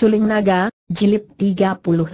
Suling Naga, Jilid 38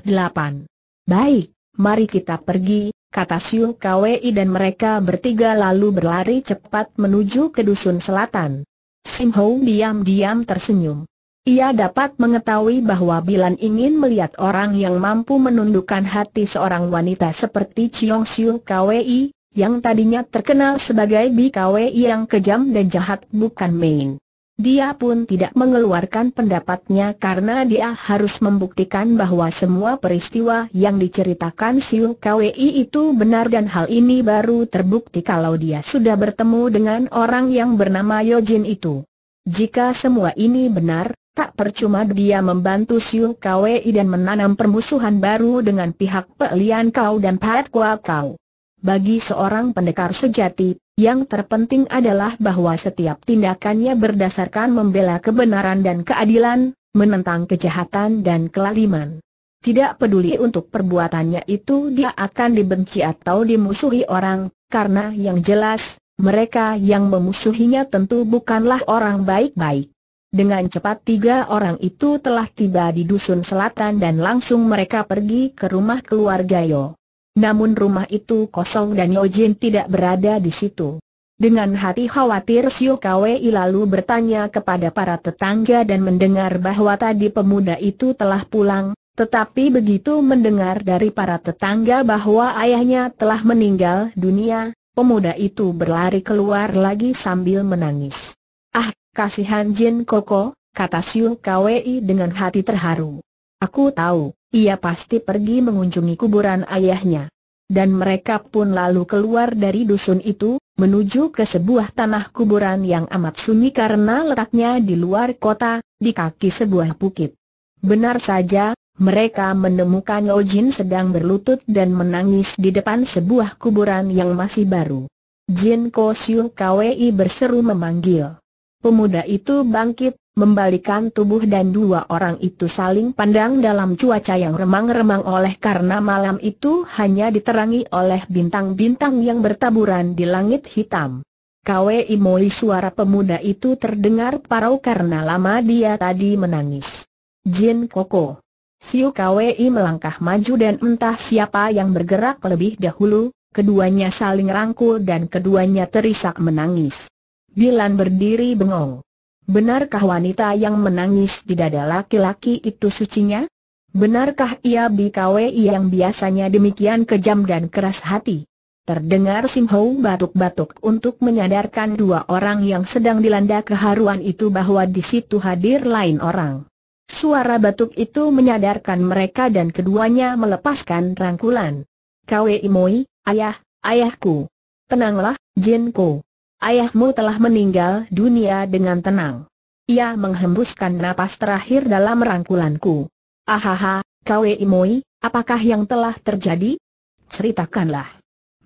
Baik, mari kita pergi, kata Siu Kwei dan mereka bertiga lalu berlari cepat menuju ke dusun selatan. Sim Ho diam-diam tersenyum. Ia dapat mengetahui bahwa Bilan ingin melihat orang yang mampu menundukkan hati seorang wanita seperti Chiong Siu Kwei, yang tadinya terkenal sebagai Bi BKWI yang kejam dan jahat bukan main. Dia pun tidak mengeluarkan pendapatnya karena dia harus membuktikan bahwa semua peristiwa yang diceritakan Siung Kwei itu benar dan hal ini baru terbukti kalau dia sudah bertemu dengan orang yang bernama Yojin itu. Jika semua ini benar, tak percuma dia membantu Siung Kwei dan menanam permusuhan baru dengan pihak Pelian Kau dan Pat Kua Kau. Bagi seorang pendekar sejati, yang terpenting adalah bahwa setiap tindakannya berdasarkan membela kebenaran dan keadilan, menentang kejahatan dan kelaliman. Tidak peduli untuk perbuatannya itu dia akan dibenci atau dimusuhi orang, karena yang jelas, mereka yang memusuhinya tentu bukanlah orang baik-baik. Dengan cepat tiga orang itu telah tiba di dusun selatan dan langsung mereka pergi ke rumah keluarga Yo. Namun rumah itu kosong dan Yojin tidak berada di situ. Dengan hati khawatir Siu Kwei lalu bertanya kepada para tetangga dan mendengar bahwa tadi pemuda itu telah pulang, tetapi begitu mendengar dari para tetangga bahwa ayahnya telah meninggal dunia, pemuda itu berlari keluar lagi sambil menangis. Ah, kasihan Jin Koko, kata Siu Kwei dengan hati terharu. Aku tahu, ia pasti pergi mengunjungi kuburan ayahnya. Dan mereka pun lalu keluar dari dusun itu, menuju ke sebuah tanah kuburan yang amat sunyi karena letaknya di luar kota, di kaki sebuah bukit. Benar saja, mereka menemukan Ojin sedang berlutut dan menangis di depan sebuah kuburan yang masih baru. Jin Ko Siu Kwei berseru memanggil pemuda itu bangkit, membalikan tubuh dan dua orang itu saling pandang dalam cuaca yang remang-remang oleh karena malam itu hanya diterangi oleh bintang-bintang yang bertaburan di langit hitam. Kwe Imoi suara pemuda itu terdengar parau karena lama dia tadi menangis. Jin Koko. Siu Kwe melangkah maju dan entah siapa yang bergerak lebih dahulu, keduanya saling rangkul dan keduanya terisak menangis. Bilan berdiri bengong. Benarkah wanita yang menangis di dada laki-laki itu sucinya? Benarkah ia BKW yang biasanya demikian kejam dan keras hati? Terdengar Sim batuk-batuk untuk menyadarkan dua orang yang sedang dilanda keharuan itu bahwa di situ hadir lain orang. Suara batuk itu menyadarkan mereka dan keduanya melepaskan rangkulan. Kwe Imoi, ayah, ayahku. Tenanglah, Jinko. Ayahmu telah meninggal dunia dengan tenang. Ia menghembuskan napas terakhir dalam rangkulanku. Ahaha, Kwe Imoi, apakah yang telah terjadi? Ceritakanlah.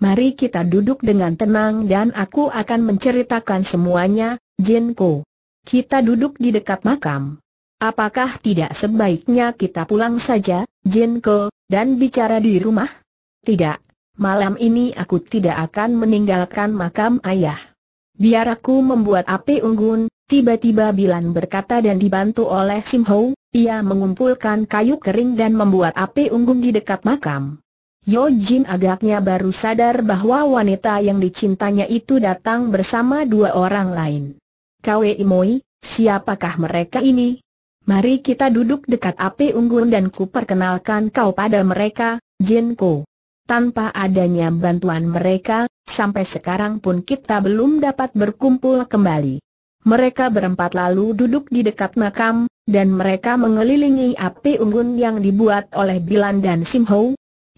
Mari kita duduk dengan tenang dan aku akan menceritakan semuanya, Jenko. Kita duduk di dekat makam. Apakah tidak sebaiknya kita pulang saja, Jenko, dan bicara di rumah? Tidak. Malam ini aku tidak akan meninggalkan makam ayah biar aku membuat api unggun, tiba-tiba Bilan berkata dan dibantu oleh Sim Ho, ia mengumpulkan kayu kering dan membuat api unggun di dekat makam. Yo Jin agaknya baru sadar bahwa wanita yang dicintanya itu datang bersama dua orang lain. Kwei Moi, siapakah mereka ini? Mari kita duduk dekat api unggun dan ku perkenalkan kau pada mereka, Jin Ko. Tanpa adanya bantuan mereka, sampai sekarang pun kita belum dapat berkumpul kembali. Mereka berempat lalu duduk di dekat makam, dan mereka mengelilingi api unggun yang dibuat oleh Bilan dan Sim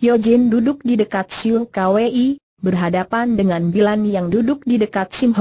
Yojin duduk di dekat Siu Kwei, berhadapan dengan Bilan yang duduk di dekat Sim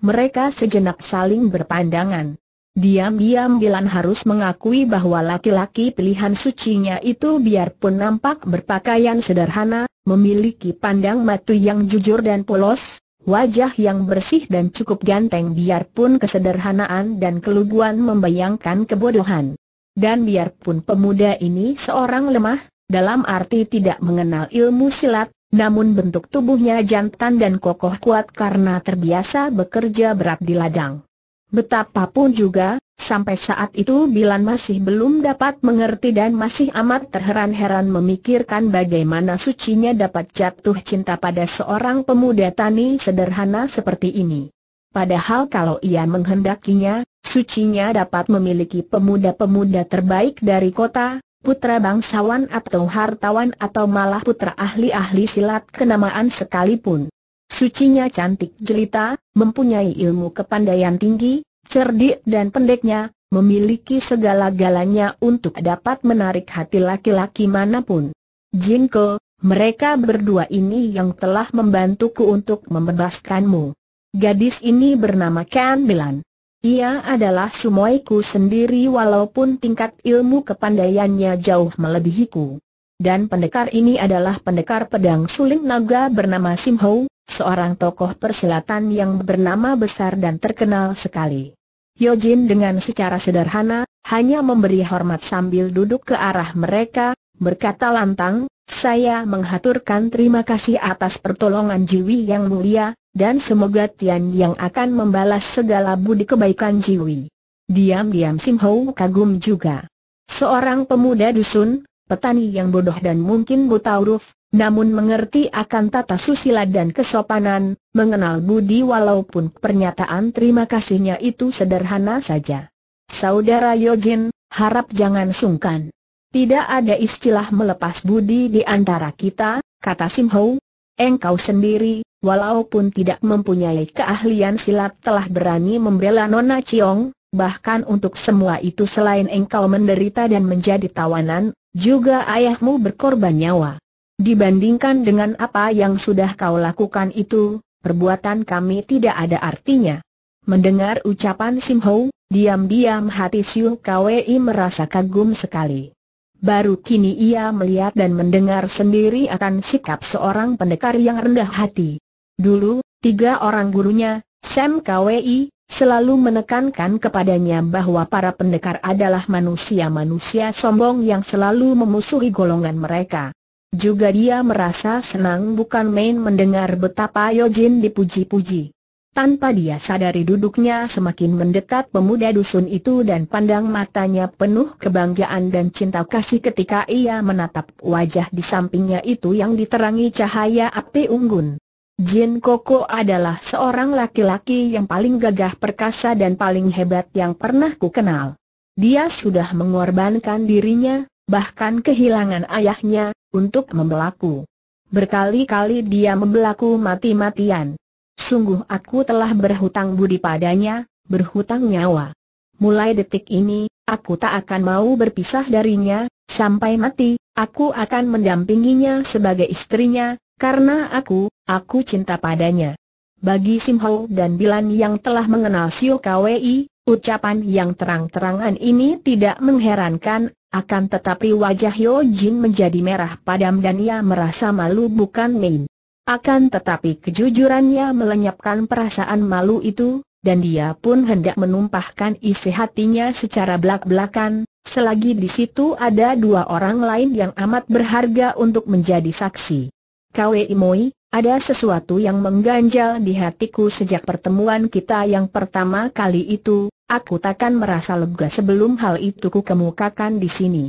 Mereka sejenak saling berpandangan. Diam-diam Bilan harus mengakui bahwa laki-laki pilihan sucinya itu biarpun nampak berpakaian sederhana, memiliki pandang mata yang jujur dan polos, wajah yang bersih dan cukup ganteng biarpun kesederhanaan dan keluguan membayangkan kebodohan. Dan biarpun pemuda ini seorang lemah, dalam arti tidak mengenal ilmu silat, namun bentuk tubuhnya jantan dan kokoh kuat karena terbiasa bekerja berat di ladang. Betapapun juga, sampai saat itu Bilan masih belum dapat mengerti dan masih amat terheran-heran memikirkan bagaimana sucinya dapat jatuh cinta pada seorang pemuda tani sederhana seperti ini. Padahal kalau ia menghendakinya, sucinya dapat memiliki pemuda-pemuda terbaik dari kota, putra bangsawan atau hartawan atau malah putra ahli-ahli silat kenamaan sekalipun. Sucinya cantik jelita, mempunyai ilmu kepandaian tinggi, cerdik dan pendeknya, memiliki segala-galanya untuk dapat menarik hati laki-laki manapun. Jinko, mereka berdua ini yang telah membantuku untuk membebaskanmu. Gadis ini bernama Kan Bilan. Ia adalah sumoiku sendiri walaupun tingkat ilmu kepandaiannya jauh melebihiku. Dan pendekar ini adalah pendekar pedang suling naga bernama Sim Hou, seorang tokoh perselatan yang bernama besar dan terkenal sekali. Yojin dengan secara sederhana, hanya memberi hormat sambil duduk ke arah mereka, berkata lantang, saya menghaturkan terima kasih atas pertolongan Jiwi yang mulia, dan semoga Tian yang akan membalas segala budi kebaikan Jiwi. Diam-diam Sim Ho kagum juga. Seorang pemuda dusun, petani yang bodoh dan mungkin buta huruf, namun mengerti akan tata susila dan kesopanan, mengenal budi walaupun pernyataan terima kasihnya itu sederhana saja. Saudara Yojin, harap jangan sungkan. Tidak ada istilah melepas budi di antara kita, kata Sim Ho. Engkau sendiri, walaupun tidak mempunyai keahlian silat telah berani membela Nona Chiong, bahkan untuk semua itu selain engkau menderita dan menjadi tawanan, juga ayahmu berkorban nyawa. Dibandingkan dengan apa yang sudah kau lakukan itu, perbuatan kami tidak ada artinya. Mendengar ucapan Sim Ho, diam-diam hati Siu Kwei merasa kagum sekali. Baru kini ia melihat dan mendengar sendiri akan sikap seorang pendekar yang rendah hati. Dulu, tiga orang gurunya, Sam Kwei, selalu menekankan kepadanya bahwa para pendekar adalah manusia-manusia sombong yang selalu memusuhi golongan mereka. Juga dia merasa senang bukan main mendengar betapa Yojin dipuji-puji. Tanpa dia sadari duduknya semakin mendekat pemuda dusun itu dan pandang matanya penuh kebanggaan dan cinta kasih ketika ia menatap wajah di sampingnya itu yang diterangi cahaya api unggun. Jin Koko adalah seorang laki-laki yang paling gagah perkasa dan paling hebat yang pernah ku kenal. Dia sudah mengorbankan dirinya, bahkan kehilangan ayahnya, untuk membelaku. Berkali-kali dia membelaku mati-matian. Sungguh aku telah berhutang budi padanya, berhutang nyawa. Mulai detik ini, aku tak akan mau berpisah darinya, sampai mati, aku akan mendampinginya sebagai istrinya, karena aku, aku cinta padanya. Bagi Sim dan Bilan yang telah mengenal Siu Kwi, ucapan yang terang-terangan ini tidak mengherankan, akan tetapi wajah Yo Jin menjadi merah padam dan ia merasa malu bukan main. Akan tetapi kejujurannya melenyapkan perasaan malu itu, dan dia pun hendak menumpahkan isi hatinya secara belak-belakan, selagi di situ ada dua orang lain yang amat berharga untuk menjadi saksi. Kwei Moi, ada sesuatu yang mengganjal di hatiku sejak pertemuan kita yang pertama kali itu, Aku takkan merasa lega sebelum hal itu ku kemukakan di sini.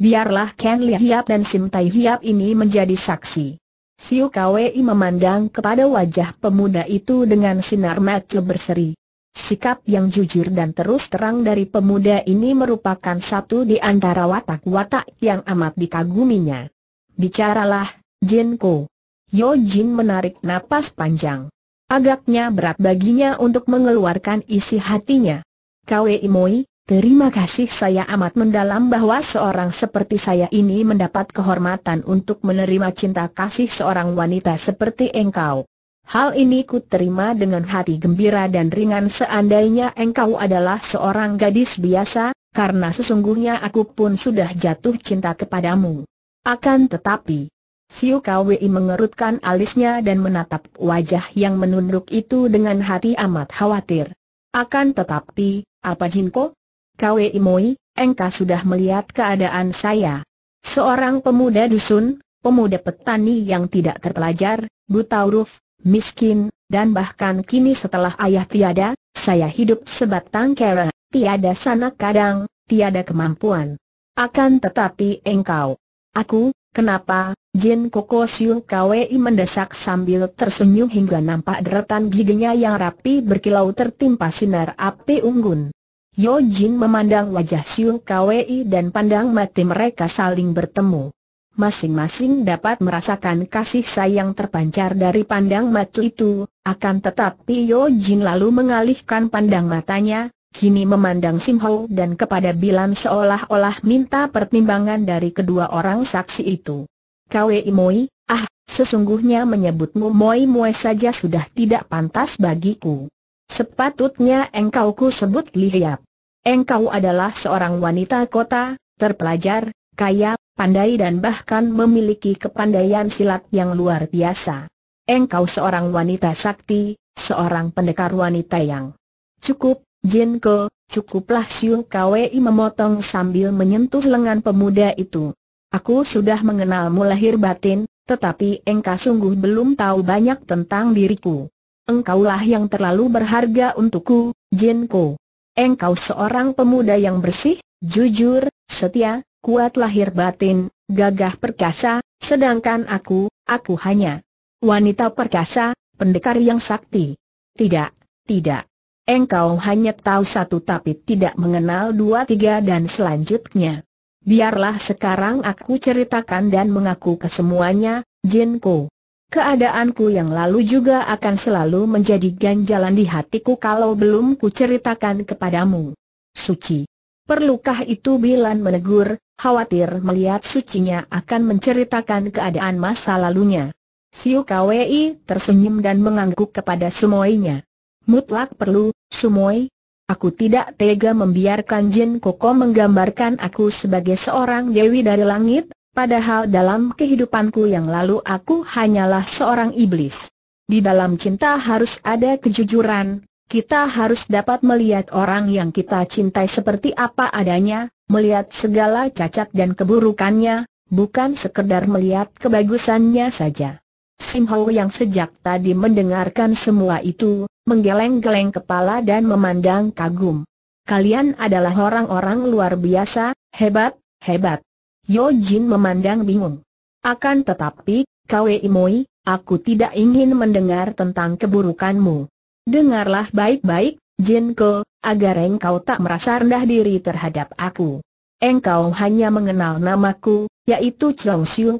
Biarlah Ken Lia Hiap dan Sim Tai Hiap ini menjadi saksi. Siu Kwei memandang kepada wajah pemuda itu dengan sinar mata berseri. Sikap yang jujur dan terus terang dari pemuda ini merupakan satu di antara watak-watak yang amat dikaguminya. Bicaralah, Jin Ko. Yo Jin menarik napas panjang. Agaknya berat baginya untuk mengeluarkan isi hatinya. Kwe Imoi, terima kasih saya amat mendalam bahwa seorang seperti saya ini mendapat kehormatan untuk menerima cinta kasih seorang wanita seperti engkau. Hal ini ku terima dengan hati gembira dan ringan seandainya engkau adalah seorang gadis biasa, karena sesungguhnya aku pun sudah jatuh cinta kepadamu. Akan tetapi, Siu Kwi mengerutkan alisnya dan menatap wajah yang menunduk itu dengan hati amat khawatir. Akan tetapi, apa Jinko? Kwe Imoi, engkau sudah melihat keadaan saya. Seorang pemuda dusun, pemuda petani yang tidak terpelajar, buta huruf, miskin, dan bahkan kini setelah ayah tiada, saya hidup sebatang kera, tiada sanak kadang, tiada kemampuan. Akan tetapi engkau, aku, kenapa, Jin Koko Siu Kwei mendesak sambil tersenyum hingga nampak deretan giginya yang rapi berkilau tertimpa sinar api unggun. Yo Jin memandang wajah Siu Kwei dan pandang mati mereka saling bertemu. Masing-masing dapat merasakan kasih sayang terpancar dari pandang mati itu, akan tetapi Yo Jin lalu mengalihkan pandang matanya, kini memandang Sim Ho dan kepada Bilan seolah-olah minta pertimbangan dari kedua orang saksi itu. Kawe Imoi, ah, sesungguhnya menyebutmu Moi Moi saja sudah tidak pantas bagiku. Sepatutnya engkau ku sebut Lihiap. Engkau adalah seorang wanita kota, terpelajar, kaya, pandai dan bahkan memiliki kepandaian silat yang luar biasa. Engkau seorang wanita sakti, seorang pendekar wanita yang cukup, Jinko, cukuplah Siu Kwei memotong sambil menyentuh lengan pemuda itu. Aku sudah mengenalmu lahir batin, tetapi engkau sungguh belum tahu banyak tentang diriku. Engkaulah yang terlalu berharga untukku, Jinko. Engkau seorang pemuda yang bersih, jujur, setia, kuat lahir batin, gagah perkasa, sedangkan aku, aku hanya wanita perkasa, pendekar yang sakti. Tidak, tidak. Engkau hanya tahu satu tapi tidak mengenal dua tiga dan selanjutnya. Biarlah sekarang aku ceritakan dan mengaku kesemuanya, Jinko. Keadaanku yang lalu juga akan selalu menjadi ganjalan di hatiku kalau belum kuceritakan kepadamu. Suci. Perlukah itu Bilan menegur, khawatir melihat sucinya akan menceritakan keadaan masa lalunya. Siu Kwei tersenyum dan mengangguk kepada Sumoinya. Mutlak perlu, Sumoi, Aku tidak tega membiarkan Jin Koko menggambarkan aku sebagai seorang dewi dari langit, padahal dalam kehidupanku yang lalu aku hanyalah seorang iblis. Di dalam cinta harus ada kejujuran, kita harus dapat melihat orang yang kita cintai seperti apa adanya, melihat segala cacat dan keburukannya, bukan sekedar melihat kebagusannya saja. Sim Hau yang sejak tadi mendengarkan semua itu, menggeleng-geleng kepala dan memandang kagum. Kalian adalah orang-orang luar biasa, hebat, hebat. Yo Jin memandang bingung. Akan tetapi, Kwe Imoi, aku tidak ingin mendengar tentang keburukanmu. Dengarlah baik-baik, Jinko, agar engkau tak merasa rendah diri terhadap aku. Engkau hanya mengenal namaku, yaitu Chong Siu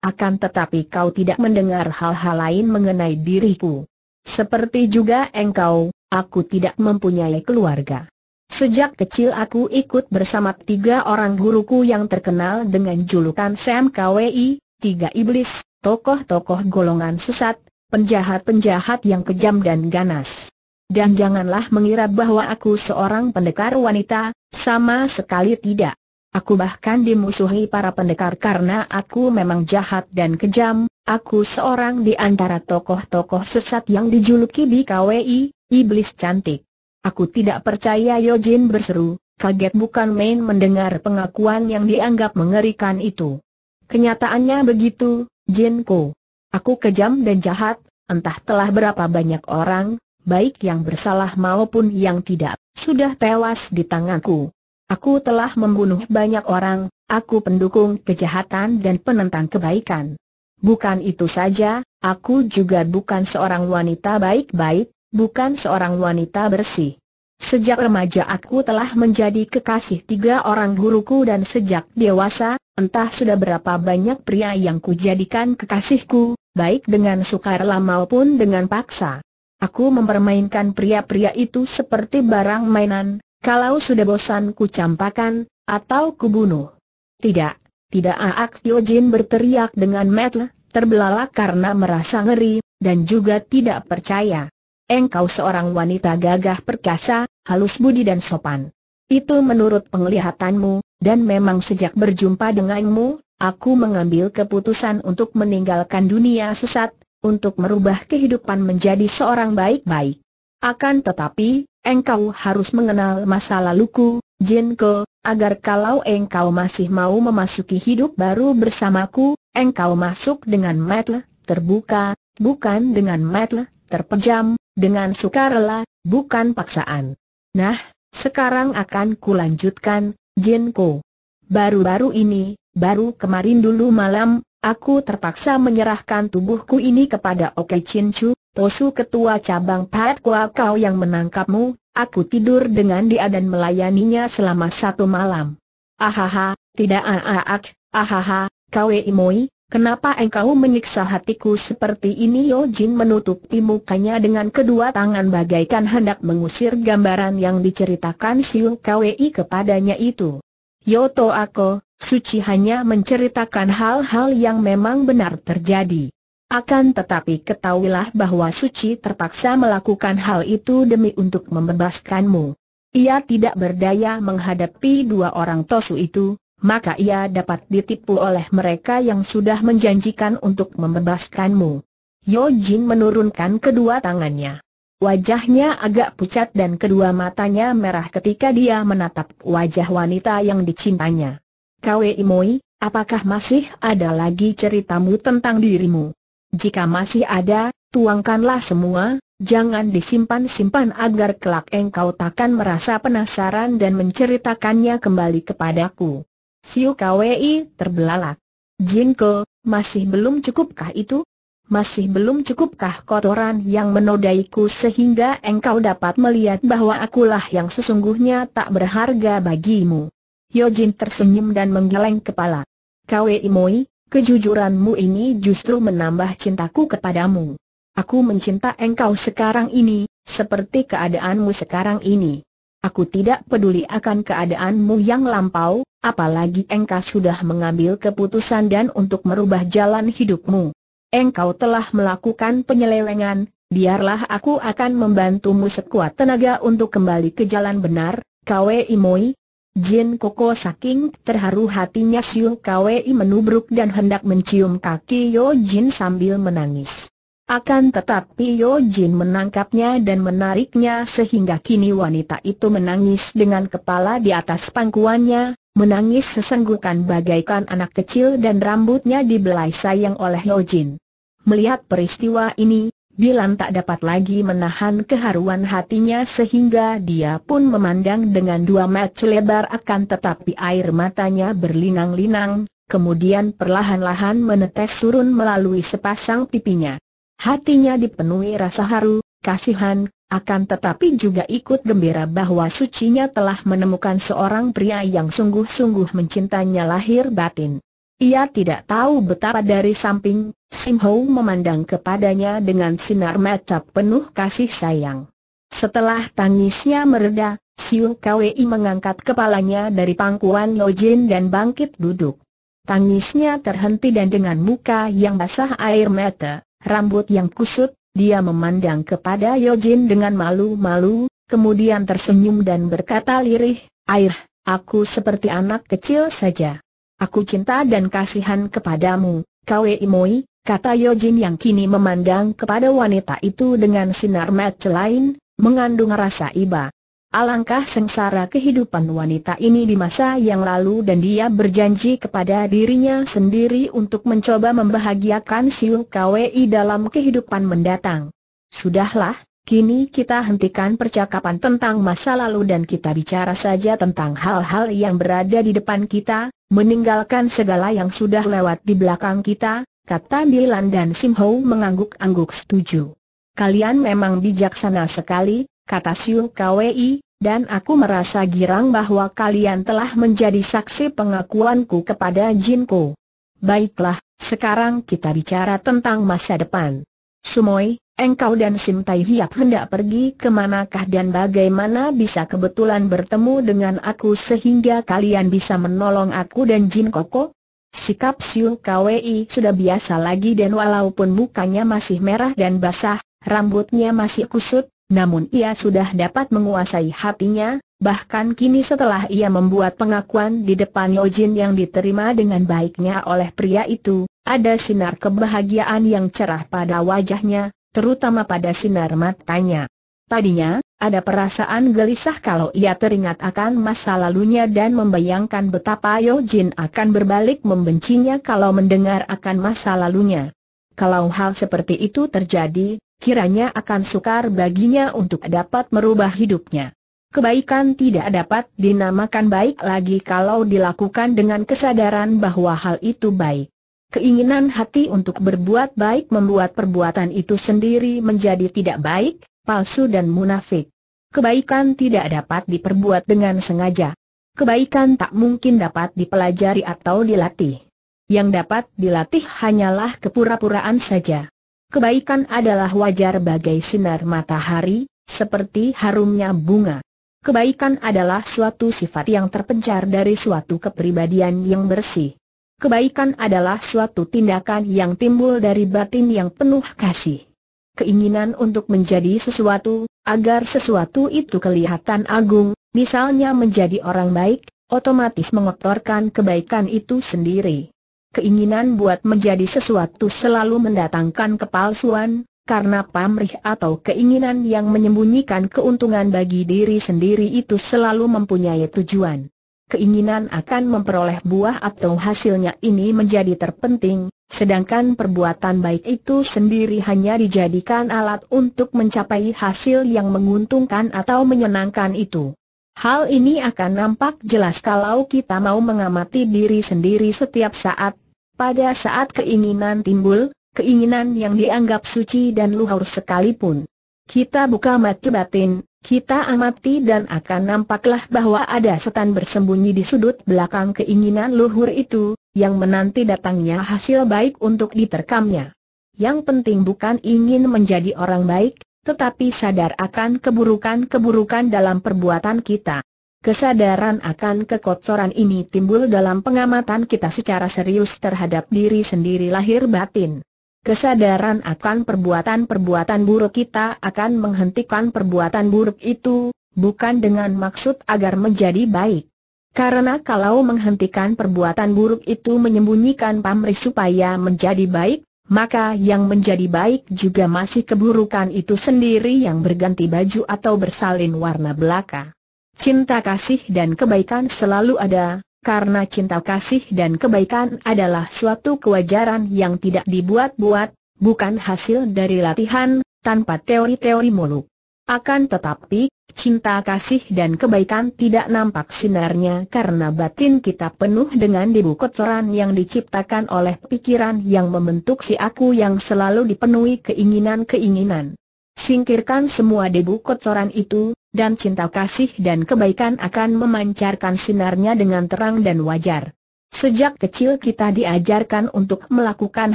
akan tetapi kau tidak mendengar hal-hal lain mengenai diriku. Seperti juga engkau, aku tidak mempunyai keluarga. Sejak kecil aku ikut bersama tiga orang guruku yang terkenal dengan julukan Sam KWI, tiga iblis, tokoh-tokoh golongan sesat, penjahat-penjahat yang kejam dan ganas. Dan janganlah mengira bahwa aku seorang pendekar wanita, sama sekali tidak. Aku bahkan dimusuhi para pendekar karena aku memang jahat dan kejam, aku seorang di antara tokoh-tokoh sesat yang dijuluki BKWI, Iblis Cantik. Aku tidak percaya Yojin berseru, kaget bukan main mendengar pengakuan yang dianggap mengerikan itu. Kenyataannya begitu, Jinko. Aku kejam dan jahat, entah telah berapa banyak orang, baik yang bersalah maupun yang tidak, sudah tewas di tanganku. Aku telah membunuh banyak orang, aku pendukung kejahatan dan penentang kebaikan. Bukan itu saja, aku juga bukan seorang wanita baik-baik, bukan seorang wanita bersih. Sejak remaja aku telah menjadi kekasih tiga orang guruku dan sejak dewasa, entah sudah berapa banyak pria yang kujadikan kekasihku, baik dengan sukarela maupun dengan paksa. Aku mempermainkan pria-pria itu seperti barang mainan, kalau sudah bosan ku campakan, atau ku bunuh. Tidak, tidak Aak Tio Jin berteriak dengan metel, terbelalak karena merasa ngeri, dan juga tidak percaya. Engkau seorang wanita gagah perkasa, halus budi dan sopan. Itu menurut penglihatanmu, dan memang sejak berjumpa denganmu, aku mengambil keputusan untuk meninggalkan dunia sesat, untuk merubah kehidupan menjadi seorang baik-baik. Akan tetapi, engkau harus mengenal masa laluku, Jinko, agar kalau engkau masih mau memasuki hidup baru bersamaku, engkau masuk dengan metel terbuka, bukan dengan metel terpejam, dengan sukarela, bukan paksaan. Nah, sekarang akan kulanjutkan, Jinko. Baru-baru ini, baru kemarin dulu malam, aku terpaksa menyerahkan tubuhku ini kepada Oke Chin Tosu ketua cabang Pat Kua kau yang menangkapmu, aku tidur dengan dia dan melayaninya selama satu malam. Ahaha, tidak aaak, ah, ah, ahaha, kau imoi, kenapa engkau menyiksa hatiku seperti ini Yo Jin? menutupi mukanya dengan kedua tangan bagaikan hendak mengusir gambaran yang diceritakan Siu Kwei kepadanya itu. Yo Yoto Ako, Suci hanya menceritakan hal-hal yang memang benar terjadi. Akan tetapi ketahuilah bahwa Suci terpaksa melakukan hal itu demi untuk membebaskanmu. Ia tidak berdaya menghadapi dua orang tosu itu, maka ia dapat ditipu oleh mereka yang sudah menjanjikan untuk membebaskanmu. Yo Jin menurunkan kedua tangannya. Wajahnya agak pucat dan kedua matanya merah ketika dia menatap wajah wanita yang dicintanya. Kwe Imoi, apakah masih ada lagi ceritamu tentang dirimu? Jika masih ada, tuangkanlah semua, jangan disimpan-simpan agar kelak engkau takkan merasa penasaran dan menceritakannya kembali kepadaku. Siu Kwei terbelalak. Jinko, masih belum cukupkah itu? Masih belum cukupkah kotoran yang menodaiku sehingga engkau dapat melihat bahwa akulah yang sesungguhnya tak berharga bagimu? Yojin tersenyum dan menggeleng kepala. Kwei Moi, kejujuranmu ini justru menambah cintaku kepadamu. Aku mencinta engkau sekarang ini, seperti keadaanmu sekarang ini. Aku tidak peduli akan keadaanmu yang lampau, apalagi engkau sudah mengambil keputusan dan untuk merubah jalan hidupmu. Engkau telah melakukan penyelewengan, biarlah aku akan membantumu sekuat tenaga untuk kembali ke jalan benar, Kwe Imoi, Jin Koko saking terharu hatinya Siu Kwei menubruk dan hendak mencium kaki Yo Jin sambil menangis. Akan tetapi Yo Jin menangkapnya dan menariknya sehingga kini wanita itu menangis dengan kepala di atas pangkuannya, menangis sesenggukan bagaikan anak kecil dan rambutnya dibelai sayang oleh Yo Jin. Melihat peristiwa ini, Bilan tak dapat lagi menahan keharuan hatinya sehingga dia pun memandang dengan dua mata lebar akan tetapi air matanya berlinang-linang, kemudian perlahan-lahan menetes turun melalui sepasang pipinya. Hatinya dipenuhi rasa haru, kasihan, akan tetapi juga ikut gembira bahwa sucinya telah menemukan seorang pria yang sungguh-sungguh mencintanya lahir batin. Ia tidak tahu betapa dari samping, Sim Ho memandang kepadanya dengan sinar mata penuh kasih sayang. Setelah tangisnya mereda, Siu Kwei mengangkat kepalanya dari pangkuan Lojin dan bangkit duduk. Tangisnya terhenti dan dengan muka yang basah air mata, rambut yang kusut, dia memandang kepada Jin dengan malu-malu, kemudian tersenyum dan berkata lirih, Air, aku seperti anak kecil saja. Aku cinta dan kasihan kepadamu, Kwe Imoi, kata Yojin yang kini memandang kepada wanita itu dengan sinar mata lain, mengandung rasa iba. Alangkah sengsara kehidupan wanita ini di masa yang lalu dan dia berjanji kepada dirinya sendiri untuk mencoba membahagiakan Siu Kwei dalam kehidupan mendatang. Sudahlah, Kini kita hentikan percakapan tentang masa lalu dan kita bicara saja tentang hal-hal yang berada di depan kita, meninggalkan segala yang sudah lewat di belakang kita, kata Dilan dan Sim Ho mengangguk-angguk setuju. Kalian memang bijaksana sekali, kata Siu Kwei, dan aku merasa girang bahwa kalian telah menjadi saksi pengakuanku kepada Jinpo. Baiklah, sekarang kita bicara tentang masa depan. Sumoi, engkau dan Sim Tai Hiap hendak pergi ke manakah dan bagaimana bisa kebetulan bertemu dengan aku sehingga kalian bisa menolong aku dan Jin Koko? Sikap Siu Kwi sudah biasa lagi dan walaupun mukanya masih merah dan basah, rambutnya masih kusut, namun ia sudah dapat menguasai hatinya, bahkan kini setelah ia membuat pengakuan di depan Yojin yang diterima dengan baiknya oleh pria itu, ada sinar kebahagiaan yang cerah pada wajahnya, terutama pada sinar matanya. Tadinya, ada perasaan gelisah kalau ia teringat akan masa lalunya dan membayangkan betapa Yo Jin akan berbalik membencinya kalau mendengar akan masa lalunya. Kalau hal seperti itu terjadi, kiranya akan sukar baginya untuk dapat merubah hidupnya. Kebaikan tidak dapat dinamakan baik lagi kalau dilakukan dengan kesadaran bahwa hal itu baik. Keinginan hati untuk berbuat baik membuat perbuatan itu sendiri menjadi tidak baik, palsu dan munafik. Kebaikan tidak dapat diperbuat dengan sengaja. Kebaikan tak mungkin dapat dipelajari atau dilatih. Yang dapat dilatih hanyalah kepura-puraan saja. Kebaikan adalah wajar bagai sinar matahari, seperti harumnya bunga. Kebaikan adalah suatu sifat yang terpencar dari suatu kepribadian yang bersih. Kebaikan adalah suatu tindakan yang timbul dari batin yang penuh kasih. Keinginan untuk menjadi sesuatu, agar sesuatu itu kelihatan agung, misalnya menjadi orang baik, otomatis mengotorkan kebaikan itu sendiri. Keinginan buat menjadi sesuatu selalu mendatangkan kepalsuan, karena pamrih atau keinginan yang menyembunyikan keuntungan bagi diri sendiri itu selalu mempunyai tujuan keinginan akan memperoleh buah atau hasilnya ini menjadi terpenting, sedangkan perbuatan baik itu sendiri hanya dijadikan alat untuk mencapai hasil yang menguntungkan atau menyenangkan itu. Hal ini akan nampak jelas kalau kita mau mengamati diri sendiri setiap saat. Pada saat keinginan timbul, keinginan yang dianggap suci dan luhur sekalipun. Kita buka mata batin, kita amati dan akan nampaklah bahwa ada setan bersembunyi di sudut belakang keinginan luhur itu, yang menanti datangnya hasil baik untuk diterkamnya. Yang penting bukan ingin menjadi orang baik, tetapi sadar akan keburukan-keburukan dalam perbuatan kita. Kesadaran akan kekotoran ini timbul dalam pengamatan kita secara serius terhadap diri sendiri lahir batin kesadaran akan perbuatan-perbuatan buruk kita akan menghentikan perbuatan buruk itu, bukan dengan maksud agar menjadi baik. Karena kalau menghentikan perbuatan buruk itu menyembunyikan pamrih supaya menjadi baik, maka yang menjadi baik juga masih keburukan itu sendiri yang berganti baju atau bersalin warna belaka. Cinta kasih dan kebaikan selalu ada, karena cinta kasih dan kebaikan adalah suatu kewajaran yang tidak dibuat-buat, bukan hasil dari latihan, tanpa teori-teori muluk. Akan tetapi, cinta kasih dan kebaikan tidak nampak sinarnya karena batin kita penuh dengan debu kotoran yang diciptakan oleh pikiran yang membentuk si aku yang selalu dipenuhi keinginan-keinginan. Singkirkan semua debu kotoran itu, dan cinta kasih dan kebaikan akan memancarkan sinarnya dengan terang dan wajar. Sejak kecil kita diajarkan untuk melakukan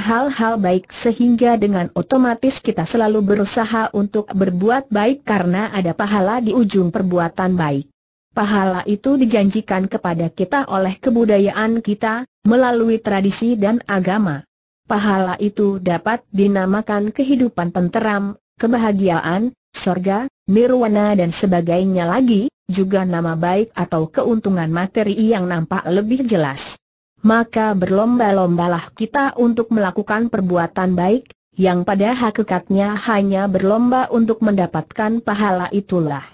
hal-hal baik sehingga dengan otomatis kita selalu berusaha untuk berbuat baik karena ada pahala di ujung perbuatan baik. Pahala itu dijanjikan kepada kita oleh kebudayaan kita, melalui tradisi dan agama. Pahala itu dapat dinamakan kehidupan tenteram, kebahagiaan, sorga, nirwana dan sebagainya lagi, juga nama baik atau keuntungan materi yang nampak lebih jelas. Maka berlomba-lombalah kita untuk melakukan perbuatan baik, yang pada hakikatnya hanya berlomba untuk mendapatkan pahala itulah.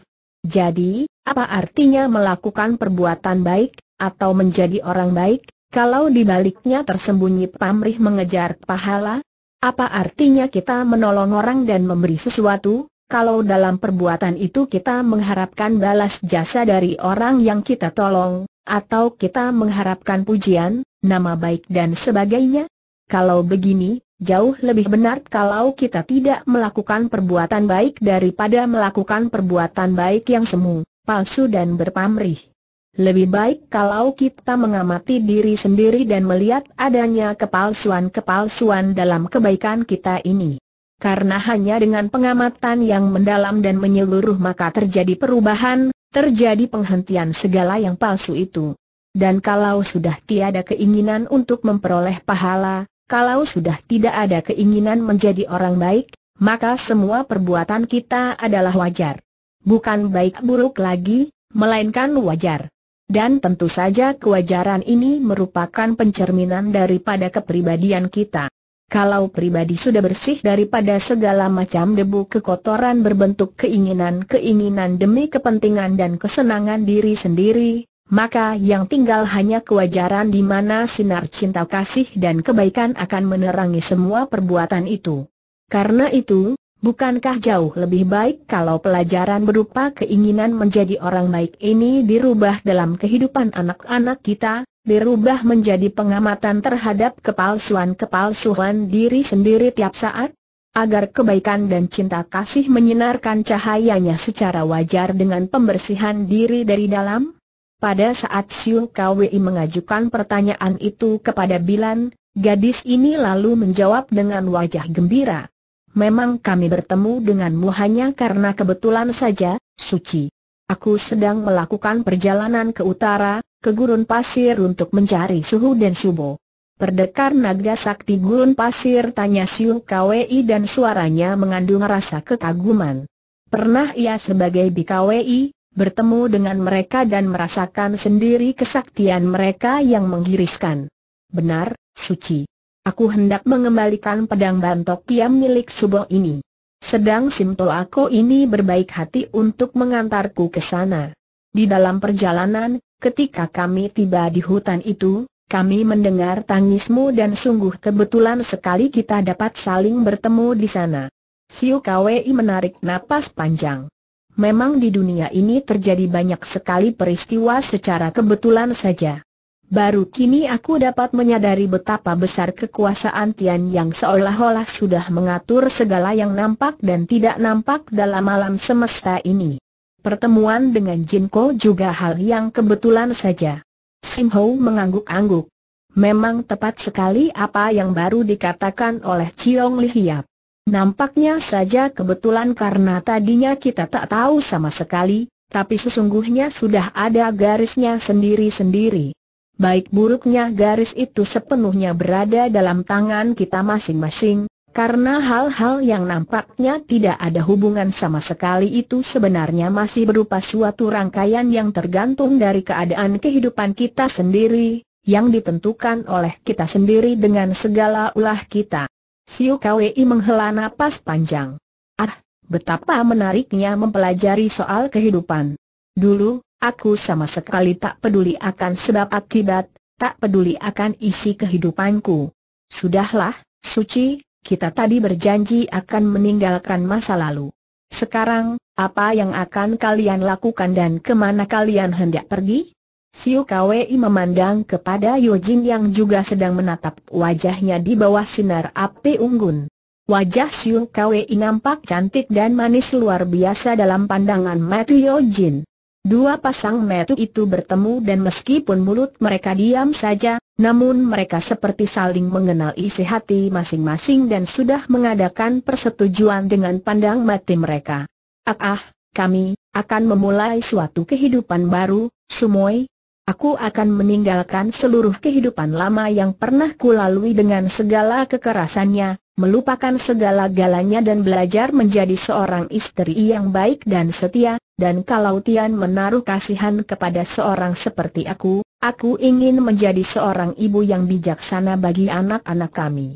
Jadi, apa artinya melakukan perbuatan baik, atau menjadi orang baik, kalau dibaliknya tersembunyi pamrih mengejar pahala? Apa artinya kita menolong orang dan memberi sesuatu, kalau dalam perbuatan itu kita mengharapkan balas jasa dari orang yang kita tolong, atau kita mengharapkan pujian, nama baik dan sebagainya? Kalau begini, jauh lebih benar kalau kita tidak melakukan perbuatan baik daripada melakukan perbuatan baik yang semu, palsu dan berpamrih. Lebih baik kalau kita mengamati diri sendiri dan melihat adanya kepalsuan-kepalsuan dalam kebaikan kita ini. Karena hanya dengan pengamatan yang mendalam dan menyeluruh maka terjadi perubahan, terjadi penghentian segala yang palsu itu. Dan kalau sudah tiada keinginan untuk memperoleh pahala, kalau sudah tidak ada keinginan menjadi orang baik, maka semua perbuatan kita adalah wajar. Bukan baik buruk lagi, melainkan wajar. Dan tentu saja kewajaran ini merupakan pencerminan daripada kepribadian kita. Kalau pribadi sudah bersih daripada segala macam debu kekotoran berbentuk keinginan-keinginan demi kepentingan dan kesenangan diri sendiri, maka yang tinggal hanya kewajaran di mana sinar cinta kasih dan kebaikan akan menerangi semua perbuatan itu. Karena itu, Bukankah jauh lebih baik kalau pelajaran berupa keinginan menjadi orang baik ini dirubah dalam kehidupan anak-anak kita, dirubah menjadi pengamatan terhadap kepalsuan-kepalsuan diri sendiri tiap saat? Agar kebaikan dan cinta kasih menyinarkan cahayanya secara wajar dengan pembersihan diri dari dalam? Pada saat Siu Kwi mengajukan pertanyaan itu kepada Bilan, gadis ini lalu menjawab dengan wajah gembira. Memang kami bertemu denganmu hanya karena kebetulan saja, Suci. Aku sedang melakukan perjalanan ke utara, ke gurun pasir untuk mencari Suhu dan Subo. Perdekar naga sakti gurun pasir tanya Siu KWI dan suaranya mengandung rasa kekaguman. Pernah ia sebagai BKWI, bertemu dengan mereka dan merasakan sendiri kesaktian mereka yang menggiriskan. Benar, Suci. Aku hendak mengembalikan pedang bantok yang milik Subo ini. Sedang Simto aku ini berbaik hati untuk mengantarku ke sana. Di dalam perjalanan, ketika kami tiba di hutan itu, kami mendengar tangismu dan sungguh kebetulan sekali kita dapat saling bertemu di sana. Siu Kwei menarik napas panjang. Memang di dunia ini terjadi banyak sekali peristiwa secara kebetulan saja. Baru kini aku dapat menyadari betapa besar kekuasaan Tian yang seolah-olah sudah mengatur segala yang nampak dan tidak nampak dalam alam semesta ini. Pertemuan dengan Jin Jinko juga hal yang kebetulan saja. Sim Ho mengangguk-angguk. Memang tepat sekali apa yang baru dikatakan oleh Chiong Li Hiap. Nampaknya saja kebetulan karena tadinya kita tak tahu sama sekali, tapi sesungguhnya sudah ada garisnya sendiri-sendiri baik buruknya garis itu sepenuhnya berada dalam tangan kita masing-masing, karena hal-hal yang nampaknya tidak ada hubungan sama sekali itu sebenarnya masih berupa suatu rangkaian yang tergantung dari keadaan kehidupan kita sendiri, yang ditentukan oleh kita sendiri dengan segala ulah kita. Siu Kwei menghela napas panjang. Ah, betapa menariknya mempelajari soal kehidupan. Dulu, Aku sama sekali tak peduli akan sebab akibat, tak peduli akan isi kehidupanku. Sudahlah, Suci, kita tadi berjanji akan meninggalkan masa lalu. Sekarang, apa yang akan kalian lakukan dan kemana kalian hendak pergi? Siu Kwei memandang kepada Yojin yang juga sedang menatap wajahnya di bawah sinar api unggun. Wajah Siu Kwei nampak cantik dan manis luar biasa dalam pandangan mata Yojin. Dua pasang metu itu bertemu dan meskipun mulut mereka diam saja, namun mereka seperti saling mengenal isi hati masing-masing dan sudah mengadakan persetujuan dengan pandang mati mereka. Ah, ah kami akan memulai suatu kehidupan baru, Sumoi. Aku akan meninggalkan seluruh kehidupan lama yang pernah kulalui dengan segala kekerasannya, melupakan segala-galanya dan belajar menjadi seorang istri yang baik dan setia, dan kalau Tian menaruh kasihan kepada seorang seperti aku, aku ingin menjadi seorang ibu yang bijaksana bagi anak-anak kami.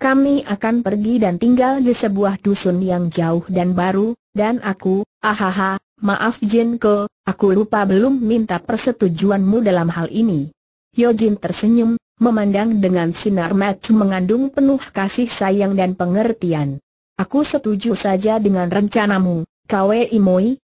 Kami akan pergi dan tinggal di sebuah dusun yang jauh dan baru, dan aku, ahaha, maaf Jin Ke, aku lupa belum minta persetujuanmu dalam hal ini. Yojin tersenyum, memandang dengan sinar mata mengandung penuh kasih sayang dan pengertian. Aku setuju saja dengan rencanamu, Kwe Imoi.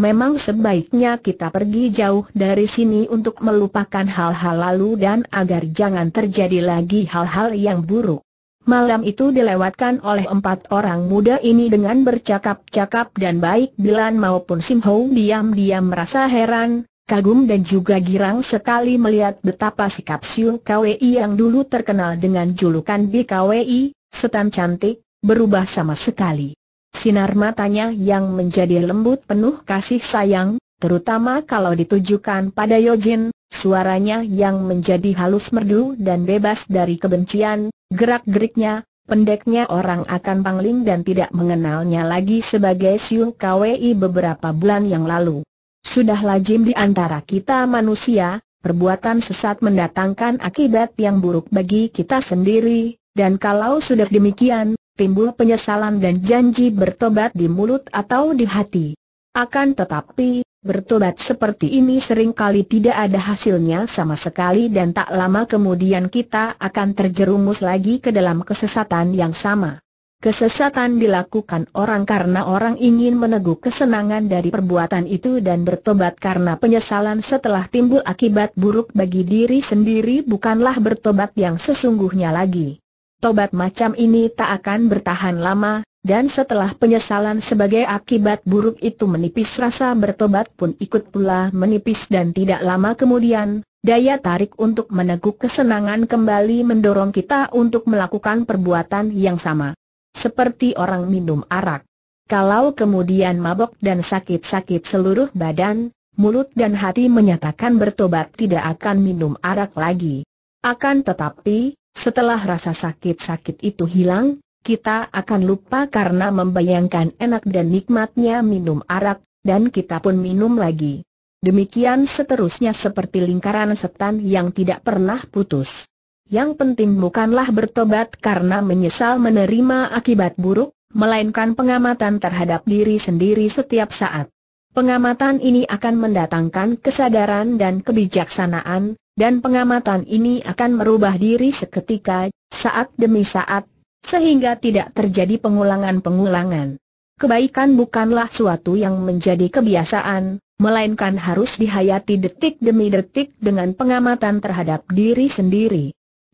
Memang sebaiknya kita pergi jauh dari sini untuk melupakan hal-hal lalu dan agar jangan terjadi lagi hal-hal yang buruk. Malam itu dilewatkan oleh empat orang muda ini dengan bercakap-cakap dan baik Bilan maupun Sim Ho diam-diam merasa heran, kagum dan juga girang sekali melihat betapa sikap Siung Kwei yang dulu terkenal dengan julukan BKWI, setan cantik, berubah sama sekali. Sinar matanya yang menjadi lembut penuh kasih sayang, terutama kalau ditujukan pada Yojin, suaranya yang menjadi halus merdu dan bebas dari kebencian, gerak-geriknya, pendeknya orang akan pangling dan tidak mengenalnya lagi sebagai Siung Kwei beberapa bulan yang lalu. Sudah lazim di antara kita manusia, perbuatan sesat mendatangkan akibat yang buruk bagi kita sendiri, dan kalau sudah demikian, timbul penyesalan dan janji bertobat di mulut atau di hati. Akan tetapi, bertobat seperti ini seringkali tidak ada hasilnya sama sekali dan tak lama kemudian kita akan terjerumus lagi ke dalam kesesatan yang sama. Kesesatan dilakukan orang karena orang ingin meneguh kesenangan dari perbuatan itu dan bertobat karena penyesalan setelah timbul akibat buruk bagi diri sendiri bukanlah bertobat yang sesungguhnya lagi. Tobat macam ini tak akan bertahan lama, dan setelah penyesalan sebagai akibat buruk itu menipis rasa bertobat pun ikut pula menipis dan tidak lama kemudian, Daya tarik untuk meneguk kesenangan kembali mendorong kita untuk melakukan perbuatan yang sama. Seperti orang minum arak. Kalau kemudian mabok dan sakit-sakit seluruh badan, mulut dan hati menyatakan bertobat tidak akan minum arak lagi. Akan tetapi, setelah rasa sakit-sakit itu hilang, kita akan lupa karena membayangkan enak dan nikmatnya minum arak, dan kita pun minum lagi. Demikian seterusnya seperti lingkaran setan yang tidak pernah putus. Yang penting bukanlah bertobat karena menyesal menerima akibat buruk, melainkan pengamatan terhadap diri sendiri setiap saat. Pengamatan ini akan mendatangkan kesadaran dan kebijaksanaan, dan pengamatan ini akan merubah diri seketika, saat demi saat, sehingga tidak terjadi pengulangan-pengulangan. Kebaikan bukanlah suatu yang menjadi kebiasaan, melainkan harus dihayati detik demi detik dengan pengamatan terhadap diri sendiri.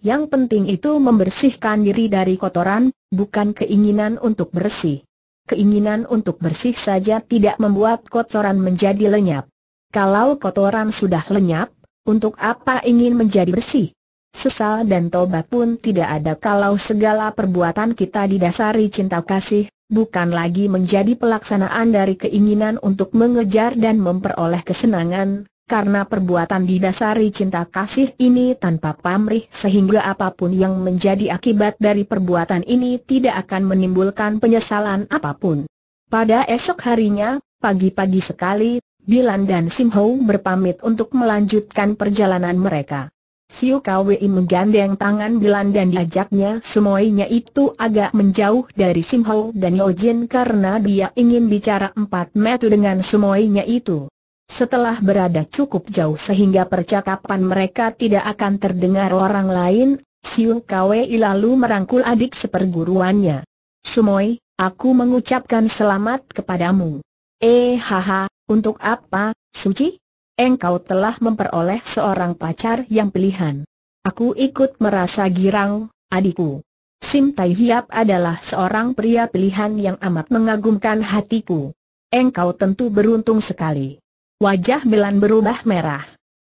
Yang penting itu membersihkan diri dari kotoran, bukan keinginan untuk bersih. Keinginan untuk bersih saja tidak membuat kotoran menjadi lenyap. Kalau kotoran sudah lenyap, untuk apa ingin menjadi bersih? Sesal dan tobat pun tidak ada kalau segala perbuatan kita didasari cinta kasih, bukan lagi menjadi pelaksanaan dari keinginan untuk mengejar dan memperoleh kesenangan, karena perbuatan didasari cinta kasih ini tanpa pamrih sehingga apapun yang menjadi akibat dari perbuatan ini tidak akan menimbulkan penyesalan apapun. Pada esok harinya, pagi-pagi sekali, Bilan dan Sim berpamit untuk melanjutkan perjalanan mereka. Siu Kwei menggandeng tangan Bilan dan diajaknya semuanya itu agak menjauh dari Sim dan Yojin karena dia ingin bicara empat metu dengan semuanya itu. Setelah berada cukup jauh sehingga percakapan mereka tidak akan terdengar orang lain, Siu Kwei lalu merangkul adik seperguruannya. Sumoy, aku mengucapkan selamat kepadamu. Eh haha, untuk apa, Suci? Engkau telah memperoleh seorang pacar yang pilihan. Aku ikut merasa girang, adikku. Sim Tai Hiap adalah seorang pria pilihan yang amat mengagumkan hatiku. Engkau tentu beruntung sekali. Wajah Belan berubah merah.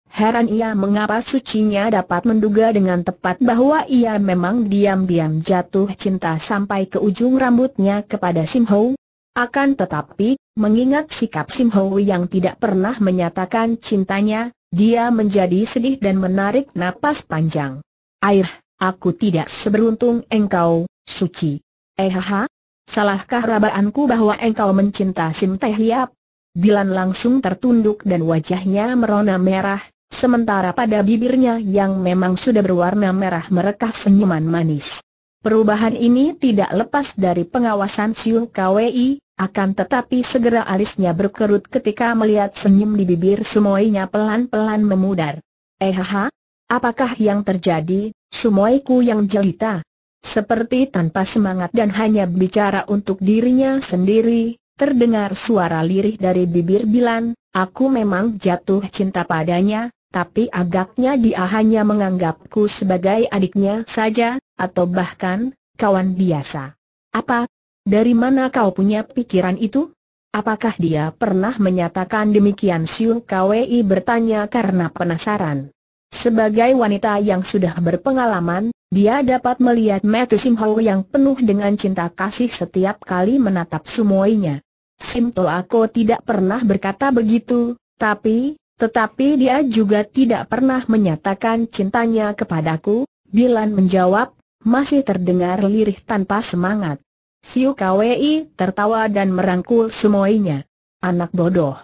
Heran ia mengapa sucinya dapat menduga dengan tepat bahwa ia memang diam-diam jatuh cinta sampai ke ujung rambutnya kepada Sim Ho. Akan tetapi, mengingat sikap Sim Ho yang tidak pernah menyatakan cintanya, dia menjadi sedih dan menarik napas panjang. Air, aku tidak seberuntung engkau, suci. Eh ha, salahkah rabaanku bahwa engkau mencinta Sim Teh Hiap? Bilan langsung tertunduk dan wajahnya merona merah, sementara pada bibirnya yang memang sudah berwarna merah merekah senyuman manis. Perubahan ini tidak lepas dari pengawasan Siung Kwei, akan tetapi segera alisnya berkerut ketika melihat senyum di bibir Sumoinya pelan-pelan memudar. Eh Ehaha, apakah yang terjadi, Sumoiku yang jelita? Seperti tanpa semangat dan hanya bicara untuk dirinya sendiri, Terdengar suara lirih dari bibir Bilan, aku memang jatuh cinta padanya, tapi agaknya dia hanya menganggapku sebagai adiknya saja, atau bahkan, kawan biasa. Apa? Dari mana kau punya pikiran itu? Apakah dia pernah menyatakan demikian Siu Kwi bertanya karena penasaran. Sebagai wanita yang sudah berpengalaman, dia dapat melihat Matthew Simhau yang penuh dengan cinta kasih setiap kali menatap semuanya. Simto aku tidak pernah berkata begitu, tapi, tetapi dia juga tidak pernah menyatakan cintanya kepadaku, Bilan menjawab, masih terdengar lirih tanpa semangat. Siu Kwei tertawa dan merangkul semuanya. Anak bodoh.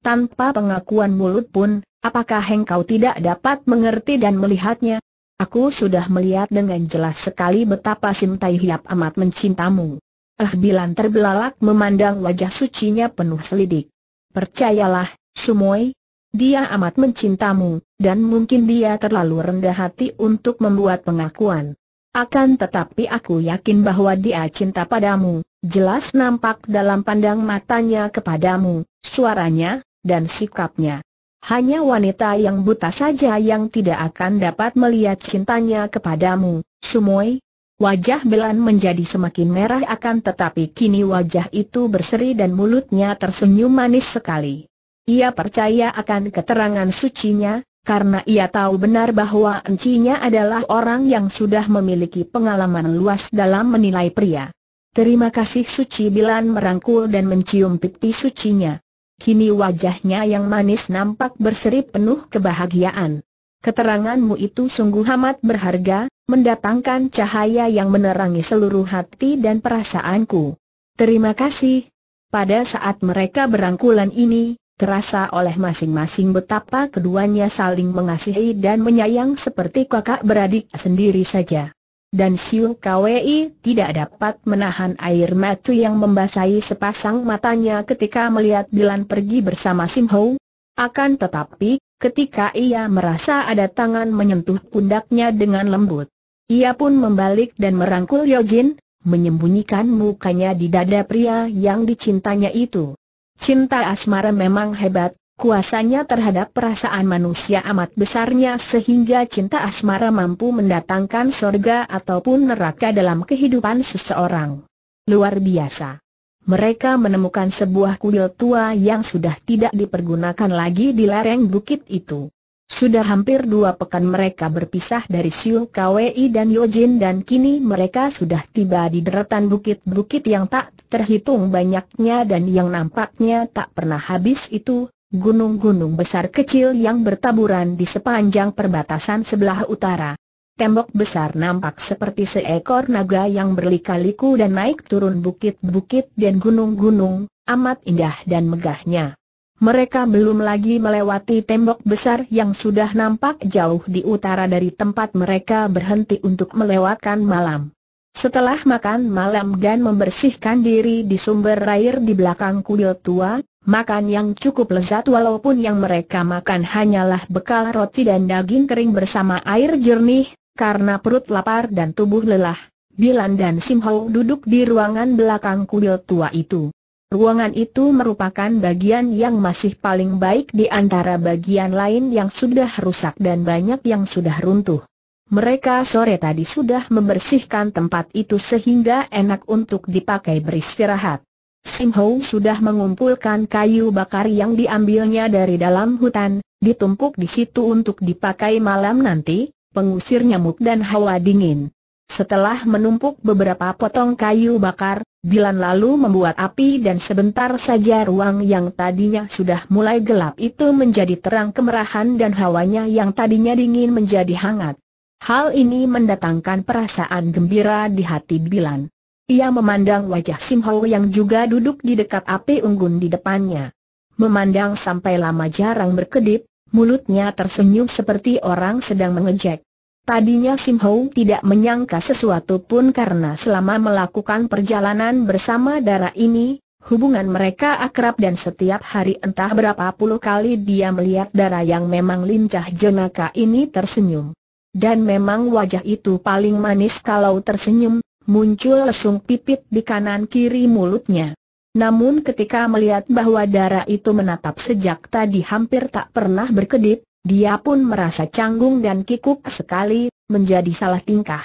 Tanpa pengakuan mulut pun, apakah engkau tidak dapat mengerti dan melihatnya? Aku sudah melihat dengan jelas sekali betapa Sim Tai Hiap amat mencintamu. Eh terbelalak memandang wajah sucinya penuh selidik. Percayalah, Sumoy, dia amat mencintamu, dan mungkin dia terlalu rendah hati untuk membuat pengakuan. Akan tetapi aku yakin bahwa dia cinta padamu, jelas nampak dalam pandang matanya kepadamu, suaranya, dan sikapnya. Hanya wanita yang buta saja yang tidak akan dapat melihat cintanya kepadamu, Sumoy. Wajah Belan menjadi semakin merah akan tetapi kini wajah itu berseri dan mulutnya tersenyum manis sekali. Ia percaya akan keterangan sucinya, karena ia tahu benar bahwa encinya adalah orang yang sudah memiliki pengalaman luas dalam menilai pria. Terima kasih suci Bilan merangkul dan mencium pipi sucinya. Kini wajahnya yang manis nampak berseri penuh kebahagiaan. Keteranganmu itu sungguh amat berharga, mendatangkan cahaya yang menerangi seluruh hati dan perasaanku. Terima kasih. Pada saat mereka berangkulan ini, terasa oleh masing-masing betapa keduanya saling mengasihi dan menyayang seperti kakak beradik sendiri saja. Dan Siu Kwei tidak dapat menahan air mata yang membasahi sepasang matanya ketika melihat Dilan pergi bersama Sim Ho. Akan tetapi, ketika ia merasa ada tangan menyentuh pundaknya dengan lembut. Ia pun membalik dan merangkul Yojin, menyembunyikan mukanya di dada pria yang dicintanya itu. Cinta asmara memang hebat, kuasanya terhadap perasaan manusia amat besarnya sehingga cinta asmara mampu mendatangkan sorga ataupun neraka dalam kehidupan seseorang. Luar biasa mereka menemukan sebuah kuil tua yang sudah tidak dipergunakan lagi di lereng bukit itu. Sudah hampir dua pekan mereka berpisah dari Siu Kwei dan Yojin dan kini mereka sudah tiba di deretan bukit-bukit yang tak terhitung banyaknya dan yang nampaknya tak pernah habis itu, gunung-gunung besar kecil yang bertaburan di sepanjang perbatasan sebelah utara. Tembok besar nampak seperti seekor naga yang berlikaliku dan naik turun bukit-bukit dan gunung-gunung, amat indah dan megahnya. Mereka belum lagi melewati tembok besar yang sudah nampak jauh di utara dari tempat mereka berhenti untuk melewatkan malam. Setelah makan malam dan membersihkan diri di sumber air di belakang kuil tua, makan yang cukup lezat walaupun yang mereka makan hanyalah bekal roti dan daging kering bersama air jernih, karena perut lapar dan tubuh lelah. Bilan dan Simho duduk di ruangan belakang kuil tua itu. Ruangan itu merupakan bagian yang masih paling baik di antara bagian lain yang sudah rusak dan banyak yang sudah runtuh. Mereka sore tadi sudah membersihkan tempat itu sehingga enak untuk dipakai beristirahat. Simho sudah mengumpulkan kayu bakar yang diambilnya dari dalam hutan, ditumpuk di situ untuk dipakai malam nanti, pengusir nyamuk dan hawa dingin. Setelah menumpuk beberapa potong kayu bakar, Dilan lalu membuat api dan sebentar saja ruang yang tadinya sudah mulai gelap itu menjadi terang kemerahan dan hawanya yang tadinya dingin menjadi hangat. Hal ini mendatangkan perasaan gembira di hati Dilan. Ia memandang wajah Sim yang juga duduk di dekat api unggun di depannya. Memandang sampai lama jarang berkedip, mulutnya tersenyum seperti orang sedang mengejek. Tadinya Sim Hou tidak menyangka sesuatu pun karena selama melakukan perjalanan bersama darah ini, hubungan mereka akrab dan setiap hari entah berapa puluh kali dia melihat darah yang memang lincah jenaka ini tersenyum. Dan memang wajah itu paling manis kalau tersenyum, muncul lesung pipit di kanan kiri mulutnya. Namun ketika melihat bahwa darah itu menatap sejak tadi hampir tak pernah berkedip, dia pun merasa canggung dan kikuk sekali, menjadi salah tingkah.